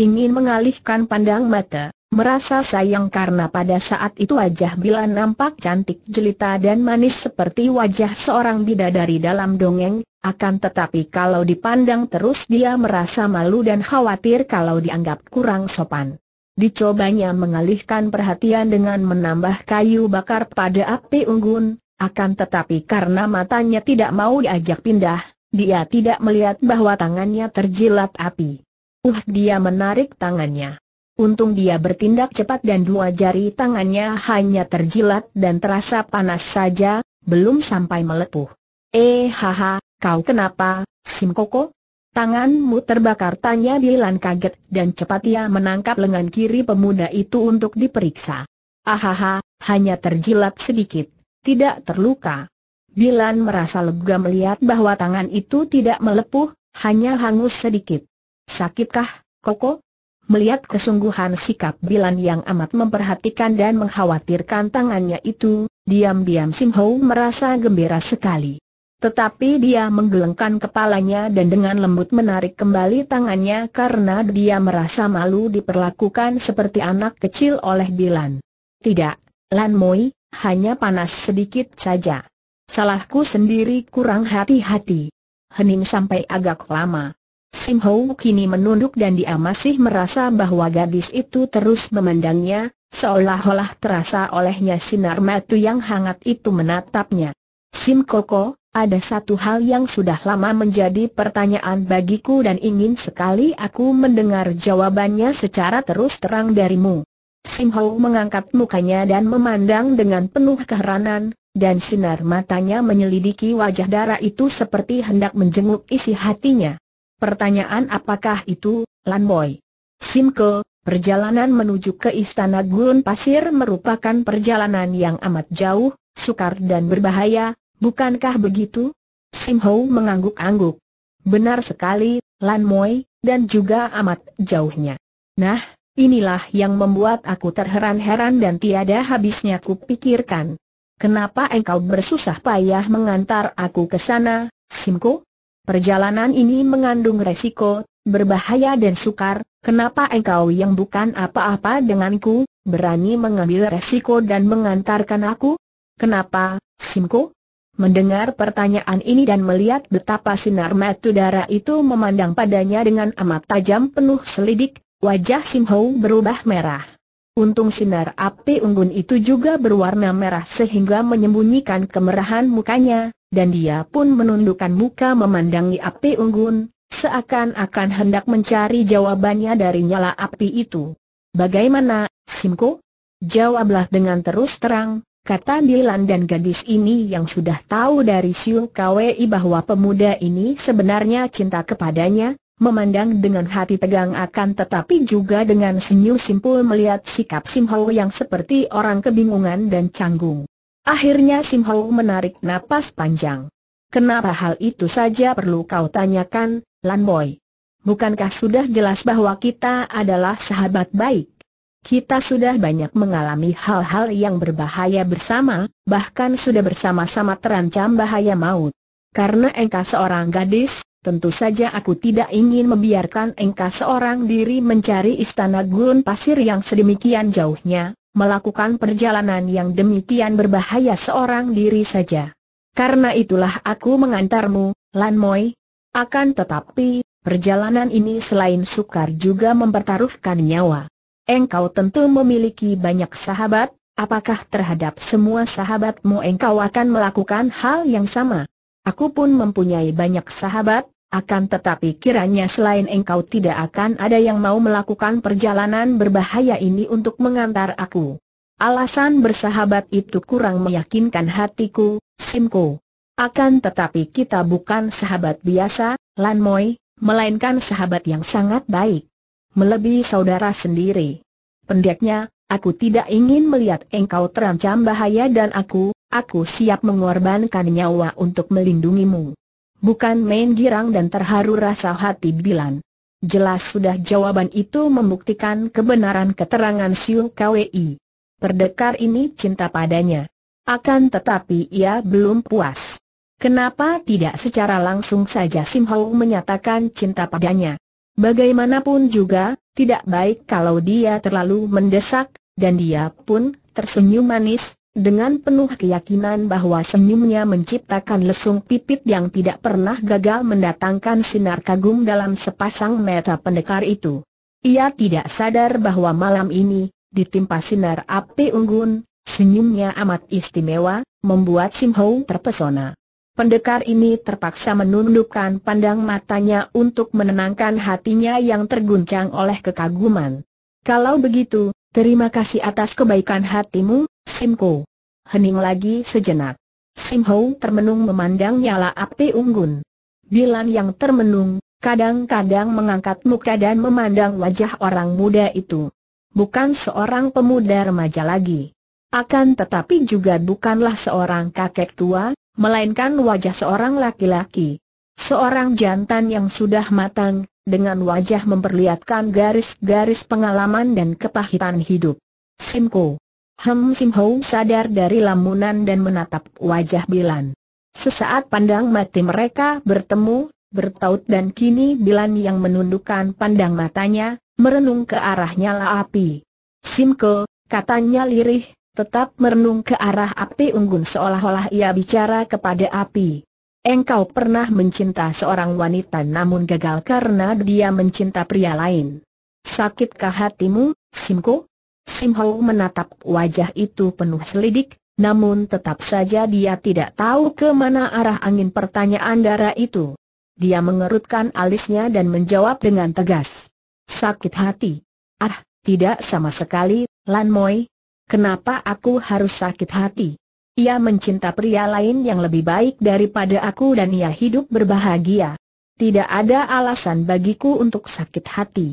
Ingin mengalihkan pandang mata, merasa sayang karena pada saat itu wajah Bila nampak cantik jelita dan manis seperti wajah seorang bidadari dalam dongeng, akan tetapi kalau dipandang terus dia merasa malu dan khawatir kalau dianggap kurang sopan. Dicobanya mengalihkan perhatian dengan menambah kayu bakar pada api unggun, akan tetapi karena matanya tidak mau diajak pindah, dia tidak melihat bahwa tangannya terjilat api. Uh dia menarik tangannya. Untung dia bertindak cepat dan dua jari tangannya hanya terjilat dan terasa panas saja, belum sampai melepuh. Eh haha, kau kenapa, Simkoko? Tanganmu terbakar tanya Dilan kaget dan cepat ia menangkap lengan kiri pemuda itu untuk diperiksa. Ahaha, hanya terjilat sedikit, tidak terluka. Dilan merasa lega melihat bahwa tangan itu tidak melepuh, hanya hangus sedikit. Sakitkah, Koko? Melihat kesungguhan sikap Dilan yang amat memperhatikan dan mengkhawatirkan tangannya itu, diam-diam Sim Ho merasa gembira sekali. Tetapi dia menggelengkan kepalanya dan dengan lembut menarik kembali tangannya karena dia merasa malu diperlakukan seperti anak kecil oleh Bilan. Tidak, Lan Moi, hanya panas sedikit saja. Salahku sendiri kurang hati-hati. Hening sampai agak lama. Sim Ho kini menunduk dan dia masih merasa bahwa gadis itu terus memandangnya, seolah-olah terasa olehnya sinar mata yang hangat itu menatapnya. Sim Koko, ada satu hal yang sudah lama menjadi pertanyaan bagiku dan ingin sekali aku mendengar jawabannya secara terus terang darimu. Sim Ho mengangkat mukanya dan memandang dengan penuh keheranan, dan sinar matanya menyelidiki wajah darah itu seperti hendak menjenguk isi hatinya. Pertanyaan apakah itu, Lan Boy? Ke, perjalanan menuju ke Istana Gurun Pasir merupakan perjalanan yang amat jauh, sukar dan berbahaya, Bukankah begitu? Sim Ho mengangguk-angguk. Benar sekali, Lan Moi, dan juga amat jauhnya. Nah, inilah yang membuat aku terheran-heran dan tiada habisnya kupikirkan. Kenapa engkau bersusah payah mengantar aku ke sana, Simko? Perjalanan ini mengandung resiko, berbahaya dan sukar, kenapa engkau yang bukan apa-apa denganku, berani mengambil resiko dan mengantarkan aku? Kenapa, Simko? Mendengar pertanyaan ini dan melihat betapa sinar darah itu memandang padanya dengan amat tajam penuh selidik, wajah Simho berubah merah. Untung sinar api unggun itu juga berwarna merah sehingga menyembunyikan kemerahan mukanya, dan dia pun menundukkan muka memandangi api unggun, seakan-akan hendak mencari jawabannya dari nyala api itu. Bagaimana, Simko? Jawablah dengan terus terang, kata Dilan dan gadis ini yang sudah tahu dari Siung Kwei bahwa pemuda ini sebenarnya cinta kepadanya, memandang dengan hati tegang akan tetapi juga dengan senyum simpul melihat sikap Sim yang seperti orang kebingungan dan canggung. Akhirnya Sim menarik napas panjang. Kenapa hal itu saja perlu kau tanyakan, Lan Boy? Bukankah sudah jelas bahwa kita adalah sahabat baik? Kita sudah banyak mengalami hal-hal yang berbahaya bersama, bahkan sudah bersama-sama terancam bahaya maut. Karena engkau seorang gadis, tentu saja aku tidak ingin membiarkan engkau seorang diri mencari istana gurun pasir yang sedemikian jauhnya, melakukan perjalanan yang demikian berbahaya seorang diri saja. Karena itulah aku mengantarmu, Lan Moi. Akan tetapi, perjalanan ini selain sukar juga mempertaruhkan nyawa engkau tentu memiliki banyak sahabat, apakah terhadap semua sahabatmu engkau akan melakukan hal yang sama? Aku pun mempunyai banyak sahabat, akan tetapi kiranya selain engkau tidak akan ada yang mau melakukan perjalanan berbahaya ini untuk mengantar aku. Alasan bersahabat itu kurang meyakinkan hatiku, Simko. Akan tetapi kita bukan sahabat biasa, Lan Moi, melainkan sahabat yang sangat baik melebihi saudara sendiri. Pendeknya, aku tidak ingin melihat engkau terancam bahaya dan aku, aku siap mengorbankan nyawa untuk melindungimu. Bukan main girang dan terharu rasa hati Bilan. Jelas sudah jawaban itu membuktikan kebenaran keterangan Siu KWI. Perdekar ini cinta padanya. Akan tetapi ia belum puas. Kenapa tidak secara langsung saja Sim Hau menyatakan cinta padanya? Bagaimanapun juga, tidak baik kalau dia terlalu mendesak, dan dia pun tersenyum manis, dengan penuh keyakinan bahwa senyumnya menciptakan lesung pipit yang tidak pernah gagal mendatangkan sinar kagum dalam sepasang mata pendekar itu. Ia tidak sadar bahwa malam ini, ditimpa sinar api unggun, senyumnya amat istimewa, membuat Sim Ho terpesona. Pendekar ini terpaksa menundukkan pandang matanya untuk menenangkan hatinya yang terguncang oleh kekaguman. Kalau begitu, terima kasih atas kebaikan hatimu, Simko. Hening lagi sejenak. Simho termenung memandang nyala api unggun. Bilan yang termenung, kadang-kadang mengangkat muka dan memandang wajah orang muda itu. Bukan seorang pemuda remaja lagi. Akan tetapi juga bukanlah seorang kakek tua, melainkan wajah seorang laki-laki. Seorang jantan yang sudah matang, dengan wajah memperlihatkan garis-garis pengalaman dan kepahitan hidup. Simko. Hem Simho sadar dari lamunan dan menatap wajah Bilan. Sesaat pandang mati mereka bertemu, bertaut dan kini Bilan yang menundukkan pandang matanya, merenung ke arahnya La Api. Simko, katanya lirih, tetap merenung ke arah api unggun seolah-olah ia bicara kepada api. Engkau pernah mencinta seorang wanita namun gagal karena dia mencinta pria lain. Sakitkah hatimu, Simko? Simho menatap wajah itu penuh selidik, namun tetap saja dia tidak tahu ke mana arah angin pertanyaan darah itu. Dia mengerutkan alisnya dan menjawab dengan tegas. Sakit hati. Ah, tidak sama sekali, Lan Moi, Kenapa aku harus sakit hati? Ia mencinta pria lain yang lebih baik daripada aku dan ia hidup berbahagia. Tidak ada alasan bagiku untuk sakit hati.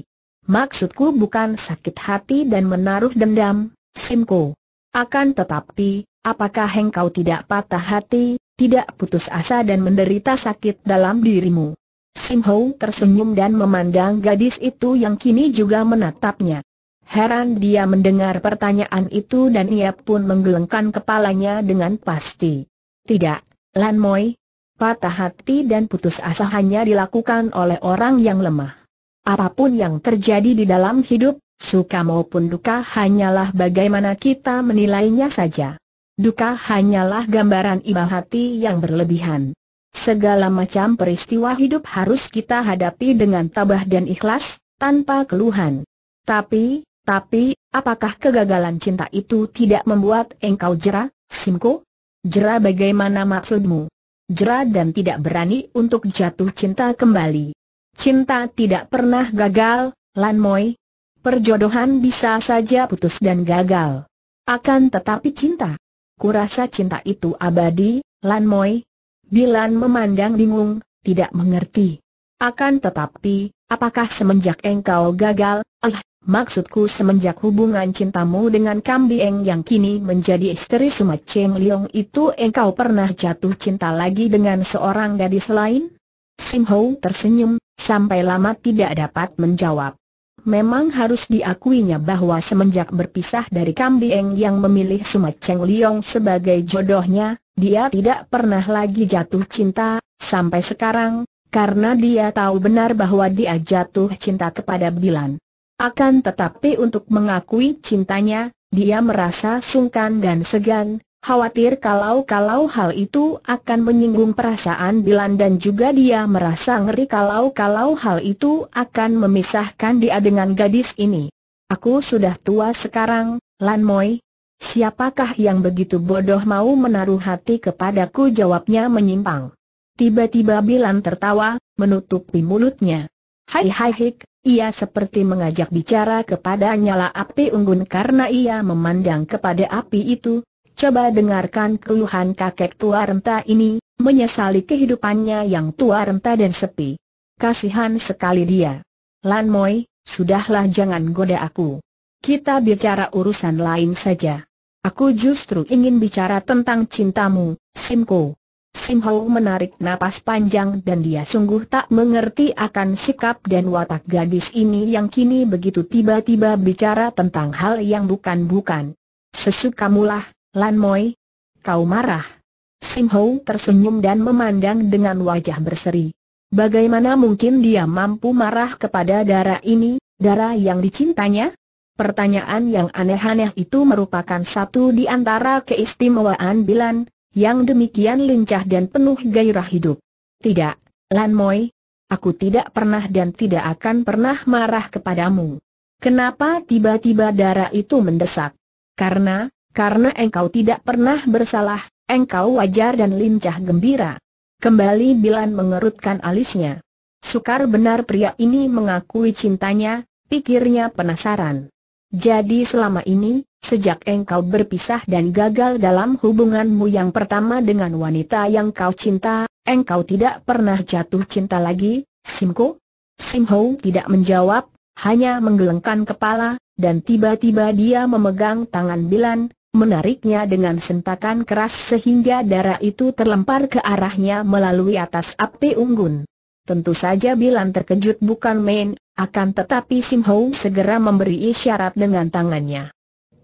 Maksudku bukan sakit hati dan menaruh dendam, Simko. Akan tetapi, apakah engkau tidak patah hati, tidak putus asa dan menderita sakit dalam dirimu? Simho tersenyum dan memandang gadis itu yang kini juga menatapnya. Heran dia mendengar pertanyaan itu dan ia pun menggelengkan kepalanya dengan pasti. Tidak, Lan Moi. Patah hati dan putus asa hanya dilakukan oleh orang yang lemah. Apapun yang terjadi di dalam hidup, suka maupun duka hanyalah bagaimana kita menilainya saja. Duka hanyalah gambaran iba hati yang berlebihan. Segala macam peristiwa hidup harus kita hadapi dengan tabah dan ikhlas, tanpa keluhan. Tapi, tapi, apakah kegagalan cinta itu tidak membuat engkau jera, Simko? Jera bagaimana maksudmu? Jera dan tidak berani untuk jatuh cinta kembali. Cinta tidak pernah gagal, Lan Moi. Perjodohan bisa saja putus dan gagal. Akan tetapi cinta. Kurasa cinta itu abadi, Lan Moi. Bilan memandang bingung, tidak mengerti. Akan tetapi, Apakah semenjak engkau gagal, ah, maksudku semenjak hubungan cintamu dengan Kambieng yang kini menjadi istri Sumat Cheng Leong itu engkau pernah jatuh cinta lagi dengan seorang gadis lain? Sim Ho tersenyum, sampai lama tidak dapat menjawab. Memang harus diakuinya bahwa semenjak berpisah dari Kambieng yang memilih Sumat Cheng Leong sebagai jodohnya, dia tidak pernah lagi jatuh cinta, sampai sekarang, karena dia tahu benar bahwa dia jatuh cinta kepada Bilan. Akan tetapi untuk mengakui cintanya, dia merasa sungkan dan segan, khawatir kalau-kalau hal itu akan menyinggung perasaan Bilan dan juga dia merasa ngeri kalau-kalau hal itu akan memisahkan dia dengan gadis ini. Aku sudah tua sekarang, Lan Moi. Siapakah yang begitu bodoh mau menaruh hati kepadaku jawabnya menyimpang. Tiba-tiba Bilan tertawa, menutupi mulutnya. Hai hai hik, ia seperti mengajak bicara kepada nyala api unggun karena ia memandang kepada api itu. Coba dengarkan keluhan kakek tua renta ini, menyesali kehidupannya yang tua renta dan sepi. Kasihan sekali dia. Lan Moi, sudahlah jangan goda aku. Kita bicara urusan lain saja. Aku justru ingin bicara tentang cintamu, Simko. Sim menarik napas panjang dan dia sungguh tak mengerti akan sikap dan watak gadis ini yang kini begitu tiba-tiba bicara tentang hal yang bukan-bukan. Sesukamulah, Lan Moi. Kau marah. Sim tersenyum dan memandang dengan wajah berseri. Bagaimana mungkin dia mampu marah kepada darah ini, darah yang dicintanya? Pertanyaan yang aneh-aneh itu merupakan satu di antara keistimewaan Bilan, yang demikian lincah dan penuh gairah hidup. Tidak, Lan Moi, aku tidak pernah dan tidak akan pernah marah kepadamu. Kenapa tiba-tiba darah itu mendesak? Karena, karena engkau tidak pernah bersalah, engkau wajar dan lincah gembira. Kembali Bilan mengerutkan alisnya. Sukar benar pria ini mengakui cintanya, pikirnya penasaran. Jadi selama ini, sejak engkau berpisah dan gagal dalam hubunganmu yang pertama dengan wanita yang kau cinta, engkau tidak pernah jatuh cinta lagi, Simko? Simho tidak menjawab, hanya menggelengkan kepala, dan tiba-tiba dia memegang tangan Bilan, menariknya dengan sentakan keras sehingga darah itu terlempar ke arahnya melalui atas api unggun. Tentu saja Bilan terkejut bukan main, akan tetapi Sim Ho segera memberi isyarat dengan tangannya.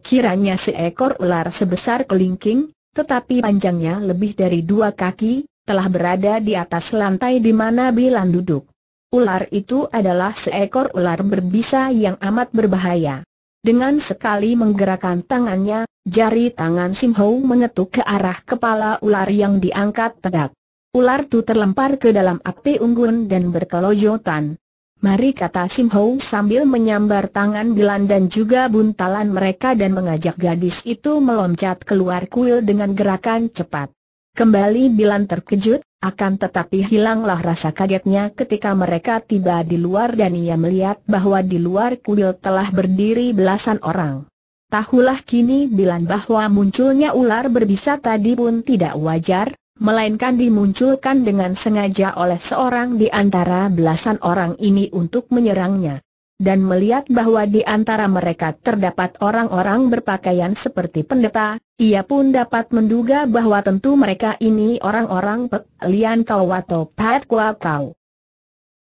Kiranya seekor ular sebesar kelingking, tetapi panjangnya lebih dari dua kaki, telah berada di atas lantai di mana Bilan duduk. Ular itu adalah seekor ular berbisa yang amat berbahaya. Dengan sekali menggerakkan tangannya, jari tangan Sim Ho mengetuk ke arah kepala ular yang diangkat tegak. Ular itu terlempar ke dalam api unggun dan berkelojotan. Mari kata Sim Ho sambil menyambar tangan Bilan dan juga buntalan mereka dan mengajak gadis itu meloncat keluar kuil dengan gerakan cepat. Kembali Bilan terkejut, akan tetapi hilanglah rasa kagetnya ketika mereka tiba di luar dan ia melihat bahwa di luar kuil telah berdiri belasan orang. Tahulah kini Bilan bahwa munculnya ular berbisa tadi pun tidak wajar, melainkan dimunculkan dengan sengaja oleh seorang di antara belasan orang ini untuk menyerangnya. Dan melihat bahwa di antara mereka terdapat orang-orang berpakaian seperti pendeta, ia pun dapat menduga bahwa tentu mereka ini orang-orang Pek Lian Kau atau Pat Kua Kau.